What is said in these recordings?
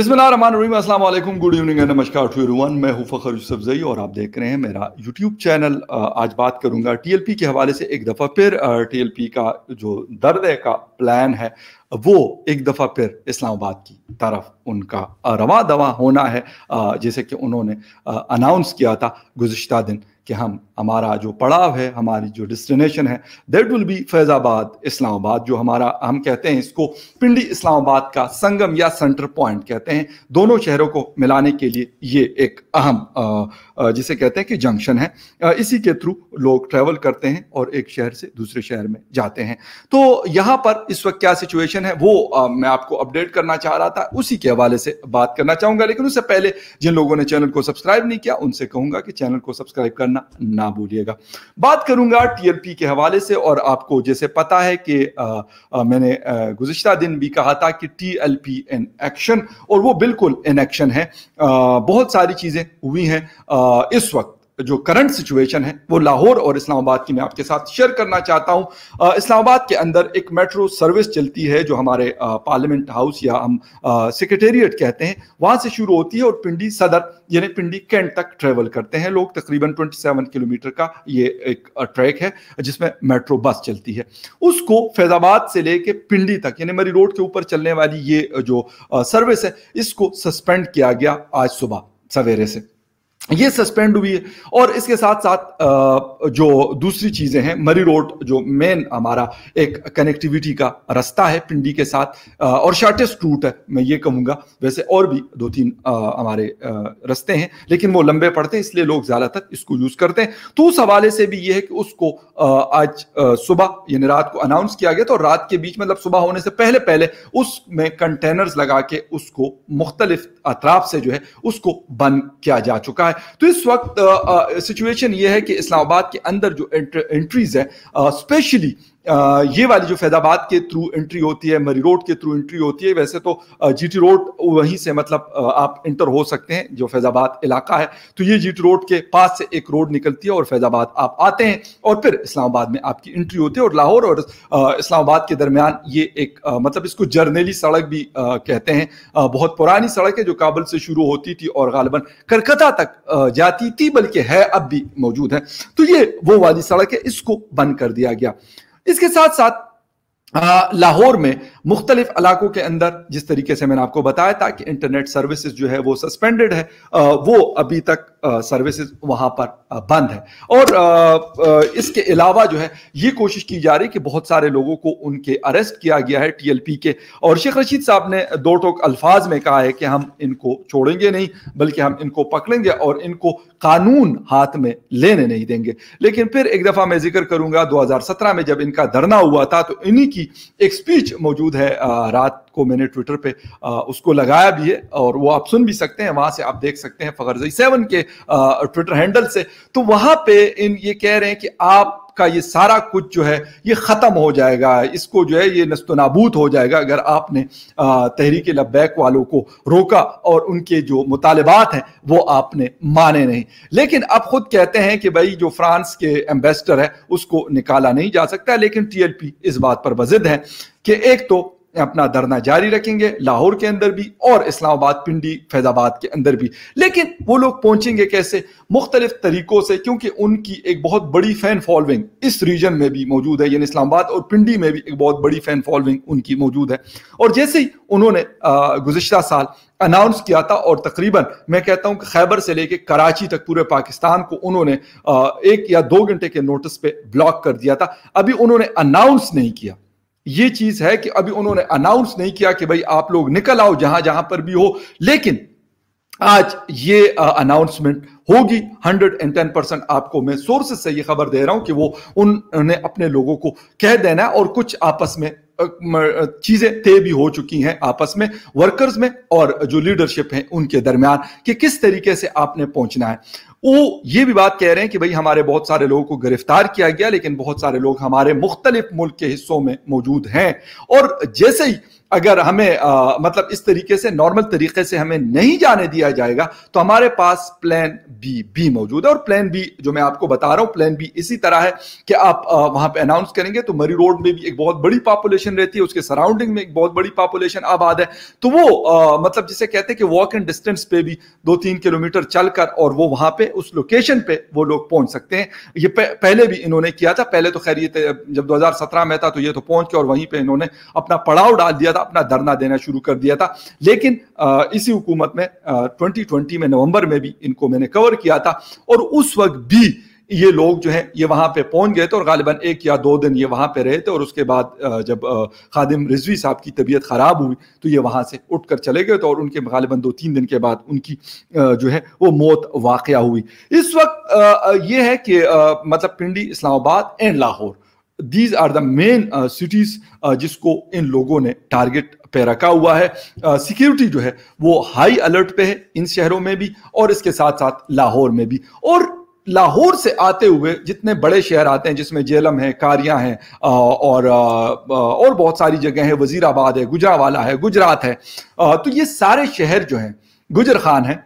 बिस्मिल्लाम good evening and नमस्कार to everyone मैं हूं फखर यूसफजई और आप देख रहे हैं मेरा यूट्यूब चैनल आज बात करूंगा टीएलपी के हवाले से एक दफ़ा फिर टीएलपी का जो दर्द का प्लान है वो एक दफ़ा फिर इस्लामाबाद की तरफ उनका रवा दवा होना है जैसे कि उन्होंने अनाउंस किया था गुज्त दिन कि हम हमारा जो पड़ाव है हमारी जो डिस्टिनेशन है that will be Faizabad Islamabad जो हमारा हम कहते हैं इसको पिंडी इस्लामाबाद का संगम या सेंटर पॉइंट कहते हैं दोनों शहरों को मिलाने के लिए ये एक अहम जिसे कहते हैं कि जंक्शन है इसी के थ्रू लोग ट्रैवल करते हैं और एक शहर से दूसरे शहर में जाते हैं तो यहाँ पर इस वक्त क्या सिचुएशन है वो मैं आपको अपडेट करना चाह रहा था उसी के हवाले से बात करना चाहूँगा लेकिन उससे पहले जिन लोगों ने चैनल को सब्सक्राइब नहीं किया उनसे कहूँगा कि चैनल को सब्सक्राइब करना करना ना भूलिएगा बात करूंगा टीएलपी के हवाले से और आपको जैसे पता है कि मैंने गुजशत दिन भी कहा था कि टीएलपी इन एक्शन और वो बिल्कुल इन एक्शन है आ, बहुत सारी चीज़ें हुई हैं इस वक्त तो जो करंट सिचुएशन है वो लाहौर और इस्लामाबाद की मैं आपके साथ शेयर करना चाहता हूँ इस्लामाबाद के अंदर एक मेट्रो सर्विस चलती है जो हमारे पार्लियामेंट हाउस या हम सेक्रेटेरिएट कहते हैं वहां से शुरू होती है और पिंडी सदर यानी पिंडी कैंट तक ट्रेवल करते हैं लोग तकरीबन 27 किलोमीटर का ये एक ट्रैक है जिसमें मेट्रो बस चलती है उसको फैजाबाद से लेके पिंडी तक यानी मरी रोड के ऊपर चलने वाली ये जो सर्विस है इसको सस्पेंड किया गया आज सुबह सवेरे से ये सस्पेंड हुई है और इसके साथ साथ जो दूसरी चीजें हैं मरी रोड जो मेन हमारा एक कनेक्टिविटी का रास्ता है पिंडी के साथ और शॉर्टेस्ट रूट है मैं ये कहूँगा वैसे और भी दो तीन हमारे रास्ते हैं लेकिन वो लंबे पड़ते हैं इसलिए लोग ज़्यादातर इसको यूज़ करते हैं तो उस हवाले से भी ये है कि उसको आज सुबह यानी रात को अनाउंस किया गया तो रात के बीच मतलब सुबह होने से पहले पहले उसमें कंटेनर्स लगा के उसको मुख्तलिफ अतराफ से जो है उसको बंद किया जा चुका है तो इस वक्त सिचुएशन ये है कि इस्लामाबाद के अंदर जो एंट्रीज है स्पेशली ये वाली जो फैजाबाद के थ्रू एंट्री होती है मरी रोड के थ्रू एंट्री होती है वैसे तो जीटी रोड वहीं से मतलब आप इंटर हो सकते हैं जो फैजाबाद इलाका है तो ये जीटी रोड के पास से एक रोड निकलती है और फैजाबाद आप आते हैं और फिर इस्लामाबाद में आपकी एंट्री होती है और लाहौर और इस्लामाबाद के दरमियान ये एक मतलब इसको जर्नेली सड़क भी कहते हैं बहुत पुरानी सड़क है जो काबुल से शुरू होती थी और गालबन करकता तक जाती थी बल्कि है अब भी मौजूद है तो ये वो वाली सड़क है इसको बंद कर दिया गया इसके साथ साथ लाहौर में मुख्तलिफ इलाकों के अंदर जिस तरीके से मैंने आपको बताया था कि इंटरनेट सर्विसेज जो है वो सस्पेंडेड है वो अभी तक सर्विसेज वहां पर बंद है और इसके अलावा जो है ये कोशिश की जा रही है कि बहुत सारे लोगों को उनके अरेस्ट किया गया है टीएलपी के और शेख रशीद साहब ने दो टोक अल्फाज में कहा है कि हम इनको छोड़ेंगे नहीं बल्कि हम इनको पकड़ेंगे और इनको कानून हाथ में लेने नहीं देंगे लेकिन फिर एक दफा मैं जिक्र करूंगा सत्रह में जब इनका धरना हुआ था तो इन्हीं की एक स्पीच मौजूद मौजूद है रात को मैंने ट्विटर पे उसको लगाया भी है और वो आप सुन भी सकते हैं वहां से आप देख सकते हैं फखरजई सेवन के ट्विटर हैंडल से तो वहां पे इन ये कह रहे हैं कि आप का ये सारा कुछ जो है ये ख़त्म हो जाएगा इसको जो है ये नस्त हो जाएगा अगर आपने तहरीक लब्बैक वालों को रोका और उनके जो मुतालबात हैं वो आपने माने नहीं लेकिन अब खुद कहते हैं कि भाई जो फ्रांस के एम्बेसडर है उसको निकाला नहीं जा सकता लेकिन टीएलपी इस बात पर बजिद है कि एक तो अपना धरना जारी रखेंगे लाहौर के अंदर भी और इस्लामाबाद पिंडी फैजाबाद के अंदर भी लेकिन वो लोग पहुंचेंगे कैसे मुख्तलिफ तरीकों से क्योंकि उनकी एक बहुत बड़ी फैन फॉलोइंग इस रीजन में भी मौजूद है यानी इस्लामाबाद और पिंडी में भी एक बहुत बड़ी फैन फॉलोइंग उनकी मौजूद है और जैसे ही उन्होंने गुजशत साल अनाउंस किया था और तकरीबन मैं कहता हूं कि खैबर से लेके कराची तक पूरे पाकिस्तान को उन्होंने एक या दो घंटे के नोटिस पे ब्लॉक कर दिया था अभी उन्होंने अनाउंस नहीं किया ये चीज है कि अभी उन्होंने अनाउंस नहीं किया कि भाई आप लोग निकल आओ जहां जहां पर भी हो लेकिन आज ये अनाउंसमेंट होगी 110 परसेंट आपको मैं सोर्सेस से ये खबर दे रहा हूं कि वो उन्होंने अपने लोगों को कह देना और कुछ आपस में चीजें तय भी हो चुकी हैं आपस में वर्कर्स में और जो लीडरशिप है उनके दरमियान कि किस तरीके से आपने पहुंचना है वो ये भी बात कह रहे हैं कि भाई हमारे बहुत सारे लोगों को गिरफ्तार किया गया लेकिन बहुत सारे लोग हमारे मुख्तलिफ मुल्क के हिस्सों में मौजूद हैं और जैसे ही अगर हमें आ, मतलब इस तरीके से नॉर्मल तरीके से हमें नहीं जाने दिया जाएगा तो हमारे पास प्लान बी भी मौजूद है और प्लान बी जो मैं आपको बता रहा हूँ प्लान बी इसी तरह है कि आप आ, वहां पे अनाउंस करेंगे तो मरी रोड में भी एक बहुत बड़ी पॉपुलेशन रहती है उसके सराउंडिंग में एक बहुत बड़ी पॉपुलेशन आबाद है तो वो आ, मतलब जिसे कहते हैं कि वॉक एंड डिस्टेंस पे भी दो तीन किलोमीटर चलकर और वो वहां पे उस लोकेशन पे वो लोग पहुंच सकते हैं ये पहले भी इन्होंने किया था पहले तो खैर ये जब 2017 में था तो ये तो पहुंच के और वहीं पे इन्होंने अपना पड़ाव डाल दिया था अपना धरना देना शुरू कर दिया था लेकिन इसी हुकूमत में ट्वेंटी में नवंबर में भी इनको मैंने कवर किया था और उस वक्त भी ये लोग जो है ये वहाँ पे पहुंच गए थे और गालिबा एक या दो दिन ये वहाँ पे रहे थे और उसके बाद जब खादिम रिजवी साहब की तबीयत ख़राब हुई तो ये वहाँ से उठ कर चले गए तो और उनके गालिबा दो तीन दिन के बाद उनकी जो है वो मौत वाक़ हुई इस वक्त ये है कि मतलब Pindi Islamabad and Lahore these are the main cities जिसको इन लोगों ने टारगेट पे रखा हुआ है सिक्योरिटी जो है वो हाई अलर्ट पे है इन शहरों में भी और इसके साथ साथ लाहौर में भी और लाहौर से आते हुए जितने बड़े शहर आते हैं जिसमें जेलम है कारिया हैं और और बहुत सारी जगह है वजीराबाद है गुजरावाला है गुजरात है तो ये सारे शहर जो हैं गुजर खान है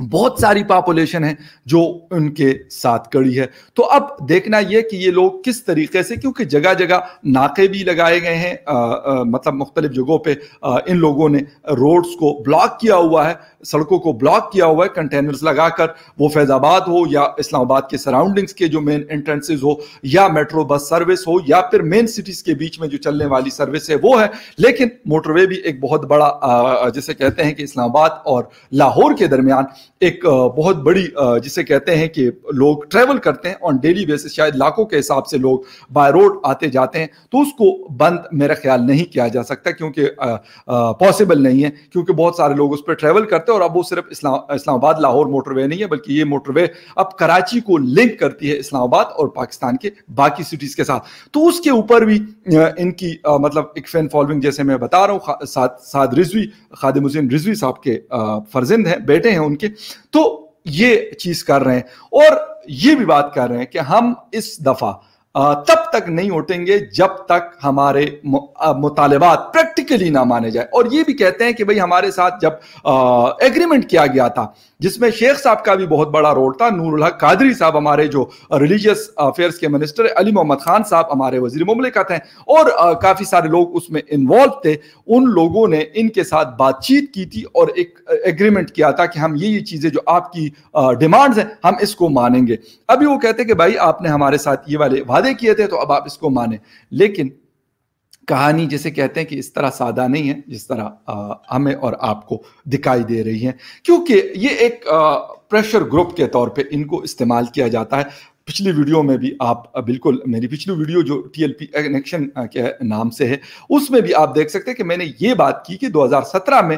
बहुत सारी पॉपुलेशन है जो उनके साथ कड़ी है तो अब देखना यह कि ये लोग किस तरीके से क्योंकि जगह जगह नाके भी लगाए गए हैं आ, आ, मतलब मुख्तलिफ जगहों पे आ, इन लोगों ने रोड्स को ब्लॉक किया हुआ है सड़कों को ब्लॉक किया हुआ है कंटेनर्स लगाकर वो फैजाबाद हो या इस्लामाबाद के सराउंडिंग्स के जो मेन एंट्रेंसेज हो या मेट्रो बस सर्विस हो या फिर मेन सिटीज के बीच में जो चलने वाली सर्विस है वो है लेकिन मोटरवे भी एक बहुत बड़ा जैसे कहते हैं कि इस्लामाबाद और लाहौर के दरमियान एक बहुत बड़ी जिसे कहते हैं कि लोग ट्रेवल करते हैं ऑन डेली बेसिस शायद लाखों के हिसाब से लोग बाय रोड आते जाते हैं तो उसको बंद मेरा ख्याल नहीं किया जा सकता क्योंकि पॉसिबल नहीं है क्योंकि बहुत सारे लोग उस पर ट्रैवल करते हैं और अब वो सिर्फ इस्लाम इस्लामाबाद लाहौर मोटरवे नहीं है बल्कि ये मोटरवे अब कराची को लिंक करती है इस्लामाबाद और पाकिस्तान के बाकी सिटीज़ के साथ तो उसके ऊपर भी इनकी मतलब एक फैन फॉलोइंग जैसे मैं बता रहा हूँ साद रिजवी खादिम हुसैन रिजवी साहब के फर्जिंद हैं बेटे हैं उनके के तो ये चीज कर रहे हैं और ये भी बात कर रहे हैं कि हम इस दफा અ તબ તક નહીં હોટંગે જબ તક હમારે મુતાલબાત પ્રેક્ટિકલી ના માને જાય ઓર યે ભી કહેતે હે કે ભઈ હમારે સાથ જબ એગ્રીમેન્ટ કિયા ગયા થા જિસમે શેખ સાબ કા ભી બહોત બડા રોલ થા નૂરુલહ કાદરી સાબ હમારે જો રિલીજીયસ अफेयर्स કે મિનિસ્ટર અલી મોહમ્મદ ખાન સાબ હમારે વઝીર મુમલકાત હે ઓર કાફી سارے લોગ ઉસમે ઇનવોલ્વ થે ઉન લોગોને ઇનકે સાથ બાતચીત કી થી ઓર એક એગ્રીમેન્ટ કિયા થા કે હમ યહી ચીજે જો આપકી ડિમાન્ડસ હે હમ ઇસકો માનेंगे અબ યે કહેતે હે કે ભાઈ આપને હમારે સાથ યે વાલે वादे किए थे तो अब आप इसको माने लेकिन कहानी जैसे कहते हैं कि इस तरह सादा नहीं है जिस तरह आ, हमें और आपको दिखाई दे रही है क्योंकि ये एक आ, प्रेशर ग्रुप के तौर पे इनको इस्तेमाल किया जाता है पिछली वीडियो में भी आप बिल्कुल मेरी पिछली वीडियो जो टीएलपी कनेक्शन के नाम से है उसमें भी आप देख सकते हैं कि मैंने ये बात की कि 2017 में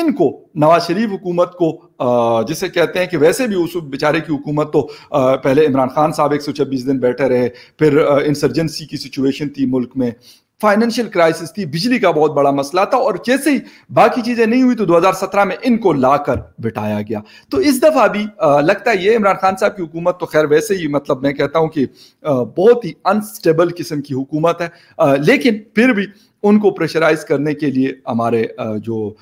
इनको नवाज शरीफ हुकूमत को जिसे कहते हैं कि वैसे भी उस बेचारे की हुकूमत तो पहले इमरान खान साहब छब्बीस दिन बैठे रहे फिर इंसर्जेंसी की सिचुएशन थी मुल्क में फाइनेंशियल क्राइसिस थी बिजली का बहुत बड़ा मसला था और जैसे ही बाकी चीजें नहीं हुई तो 2017 में इनको लाकर बिठाया गया तो इस दफा भी आ, लगता है ये इमरान खान साहब की हुकूमत तो खैर वैसे ही मतलब मैं कहता हूं कि आ, बहुत ही अनस्टेबल किस्म की हुकूमत है आ, लेकिन फिर भी उनको प्रेशराइज करने के लिए हमारे जो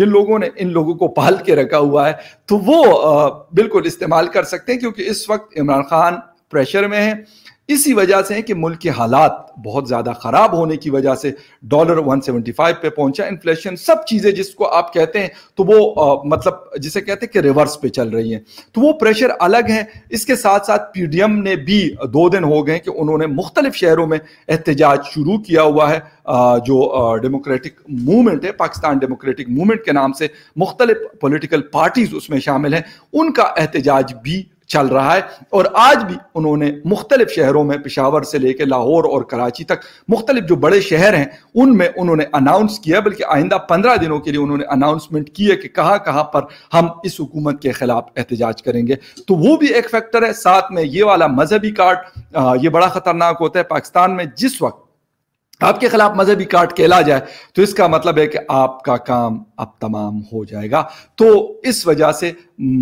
जिन लोगों ने इन लोगों को पाल के रखा हुआ है तो वो बिल्कुल इस्तेमाल कर सकते हैं क्योंकि इस वक्त इमरान खान प्रेशर में है इसी वजह से है कि मुल्क के हालात बहुत ज्यादा खराब होने की वजह से डॉलर 175 पे पहुंचा इन्फ्लेशन सब चीजें जिसको आप कहते हैं तो वो आ, मतलब जिसे कहते हैं कि रिवर्स पे चल रही हैं तो वो प्रेशर अलग है इसके साथ साथ पीडीएम ने भी दो दिन हो गए कि उन्होंने मुख्तलिफ शहरों में एहतजाज शुरू किया हुआ है आ, जो डेमोक्रेटिक मूवमेंट है पाकिस्तान डेमोक्रेटिक मूवमेंट के नाम से मुख्तलिफ पोलिटिकल पार्टीज उसमें शामिल हैं उनका एहतजाज भी चल रहा है और आज भी उन्होंने मुख्तलिफ शहरों में पिशावर से लेकर लाहौर और कराची तक मुख्तलिफ जो बड़े शहर हैं उनमें उन्होंने अनाउंस किया बल्कि आइंदा पंद्रह दिनों के लिए उन्होंने अनाउंसमेंट किया कि कहाँ कहाँ पर हम इस हुकूमत के खिलाफ एहतजाज करेंगे तो वो भी एक फैक्टर है साथ में ये वाला मजहबी कार्ड ये बड़ा खतरनाक होता है पाकिस्तान में जिस वक्त आपके खिलाफ मजहबी काट खेला जाए तो इसका मतलब है कि आपका काम अब तमाम हो जाएगा तो इस वजह से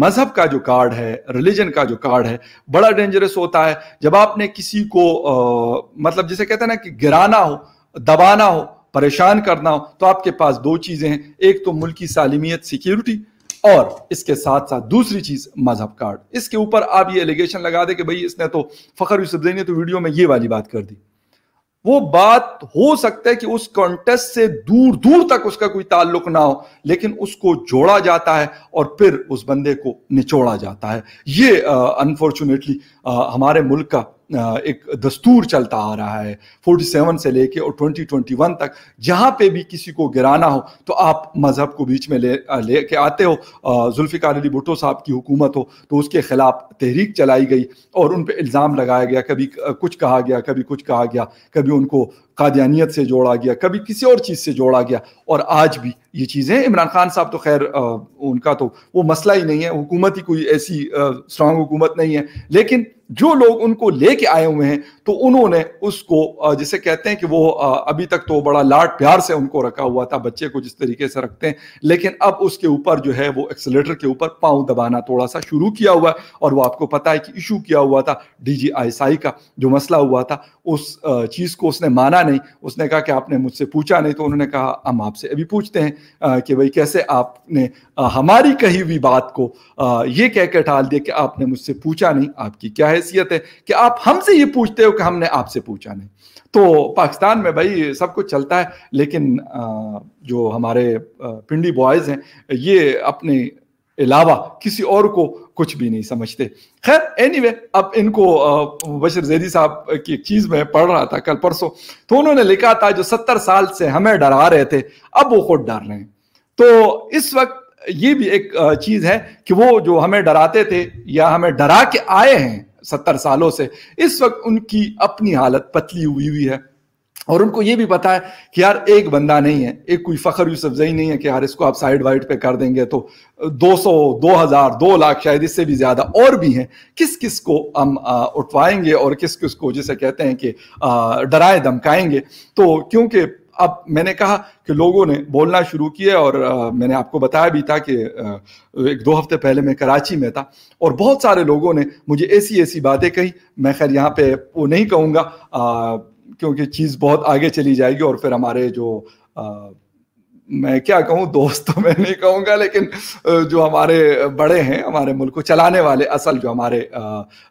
मजहब का जो कार्ड है रिलीजन का जो कार्ड है बड़ा डेंजरस होता है जब आपने किसी को आ, मतलब जिसे कहते हैं ना कि गिराना हो दबाना हो परेशान करना हो तो आपके पास दो चीज़ें हैं एक तो मुल्की सालमियत सिक्योरिटी और इसके साथ साथ दूसरी चीज मजहब कार्ड इसके ऊपर आप ये एलिगेशन लगा दे कि भाई इसने तो फखर यूसुफ ने तो वीडियो में ये वाली बात कर दी वो बात हो सकता है कि उस कॉन्टेस्ट से दूर दूर तक उसका कोई ताल्लुक ना हो लेकिन उसको जोड़ा जाता है और फिर उस बंदे को निचोड़ा जाता है ये अनफॉर्चुनेटली हमारे मुल्क का एक दस्तूर चलता आ रहा है 47 से लेके और 2021 तक जहाँ पे भी किसी को गिराना हो तो आप मज़हब को बीच में ले लेके आते हो जुल्फ़िकार अली भुट्टो साहब की हुकूमत हो तो उसके ख़िलाफ़ तहरीक चलाई गई और उन पर इल्ज़ाम लगाया गया कभी कुछ कहा गया कभी कुछ कहा गया कभी उनको कादियानियत से जोड़ा गया कभी किसी और चीज़ से जोड़ा गया और आज भी ये चीज़ें इमरान खान साहब तो खैर उनका तो वो मसला ही नहीं है हुकूमत ही कोई ऐसी स्ट्रांग हुकूमत नहीं है लेकिन जो लोग उनको लेके आए हुए हैं तो उन्होंने उसको जिसे कहते हैं कि वो अभी तक तो बड़ा लाड प्यार से उनको रखा हुआ था बच्चे को जिस तरीके से रखते हैं लेकिन अब उसके ऊपर जो है वो एक्सलेटर के ऊपर पाँव दबाना थोड़ा सा शुरू किया हुआ है और वो आपको पता है कि इशू किया हुआ था डी का जो मसला हुआ था उस चीज़ को उसने माना नहीं उसने कहा कि आपने मुझसे पूछा नहीं तो उन्होंने कहा हम आपसे अभी पूछते हैं कि भाई कैसे आपने हमारी कही हुई बात को ये कहकर टाल दिया कि आपने मुझसे पूछा नहीं आपकी क्या है हैसियत है कि आप हमसे ये पूछते हो कि हमने आपसे पूछा नहीं तो पाकिस्तान में भाई सब कुछ चलता है लेकिन जो हमारे पिंडी बॉयज़ हैं ये अपने अलावा किसी और को कुछ भी नहीं समझते खैर एनीवे anyway, अब इनको बशर जैदी साहब की चीज़ में पढ़ रहा था कल परसों तो उन्होंने लिखा था जो सत्तर साल से हमें डरा रहे थे अब वो खुद डर रहे हैं तो इस वक्त ये भी एक चीज़ है कि वो जो हमें डराते थे या हमें डरा के आए हैं सत्तर सालों से इस वक्त उनकी अपनी हालत पतली हुई हुई है और उनको ये भी पता है कि यार एक बंदा नहीं है एक कोई फखर यूसुफ जई नहीं है कि यार इसको आप साइड वाइड पे कर देंगे तो 200, 2000, 2 लाख शायद इससे भी ज्यादा और भी हैं किस किस को हम उठवाएंगे और किस किस को जिसे कहते हैं कि डराए धमकाएंगे तो क्योंकि अब मैंने कहा कि लोगों ने बोलना शुरू किया और आ, मैंने आपको बताया भी था कि आ, एक दो हफ्ते पहले मैं कराची में था और बहुत सारे लोगों ने मुझे ऐसी ऐसी बातें कही मैं खैर यहाँ पे वो नहीं कहूँगा क्योंकि चीज़ बहुत आगे चली जाएगी और फिर हमारे जो आ, मैं क्या कहूँ दोस्त तो मैं नहीं कहूँगा लेकिन जो हमारे बड़े हैं हमारे मुल्क को चलाने वाले असल जो हमारे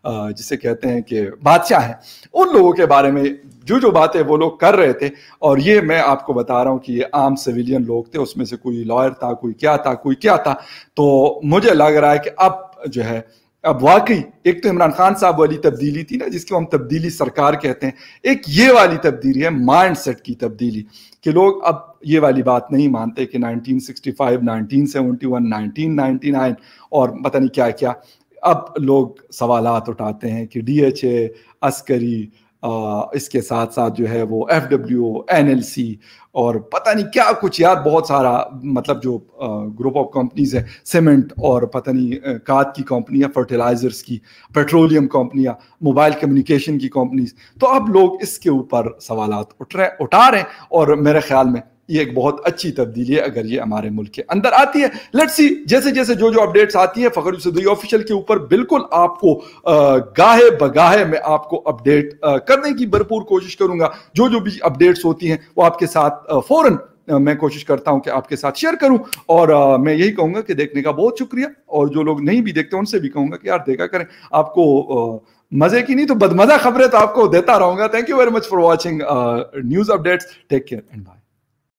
जिसे कहते हैं कि बादशाह हैं उन लोगों के बारे में जो जो बातें वो लोग कर रहे थे और ये मैं आपको बता रहा हूँ कि ये आम सिविलियन लोग थे उसमें से कोई लॉयर था कोई क्या था कोई क्या था तो मुझे लग रहा है कि अब जो है अब वाकई एक तो इमरान खान साहब वाली तब्दीली थी ना जिसको हम तब्दीली सरकार कहते हैं एक ये वाली तब्दीली है माइंड सेट की तब्दीली कि लोग अब ये वाली बात नहीं मानते कि 1965, 1971, 1999 और पता नहीं क्या क्या अब लोग सवालत उठाते हैं कि डी एच ए अस्करी इसके साथ साथ जो है वो F W N L C और पता नहीं क्या कुछ यार बहुत सारा मतलब जो ग्रुप ऑफ कंपनीज है सीमेंट और पता नहीं काद की कंपनियां फर्टिलाइजर्स की पेट्रोलियम कंपनियां मोबाइल कम्युनिकेशन की कंपनीज तो अब लोग इसके ऊपर सवाल उठ रहे उठा रहे हैं और मेरे ख्याल में ये एक बहुत अच्छी तब्दीली है अगर ये हमारे मुल्क के अंदर आती है लेट सी जैसे जैसे जो जो अपडेट्स आती है फखर सदी ऑफिशियल के ऊपर बिल्कुल आपको गाहे बगाहे में आपको अपडेट करने की भरपूर कोशिश करूंगा जो जो भी अपडेट्स होती हैं वो आपके साथ फौरन मैं कोशिश करता हूं कि आपके साथ शेयर करूं और आ, मैं यही कहूंगा कि देखने का बहुत शुक्रिया और जो लोग नहीं भी देखते उनसे भी कहूंगा कि यार देखा करें आपको आ, मजे की नहीं तो बदमजा खबरें तो आपको देता रहूंगा thank you very much for watching news updates take care and bye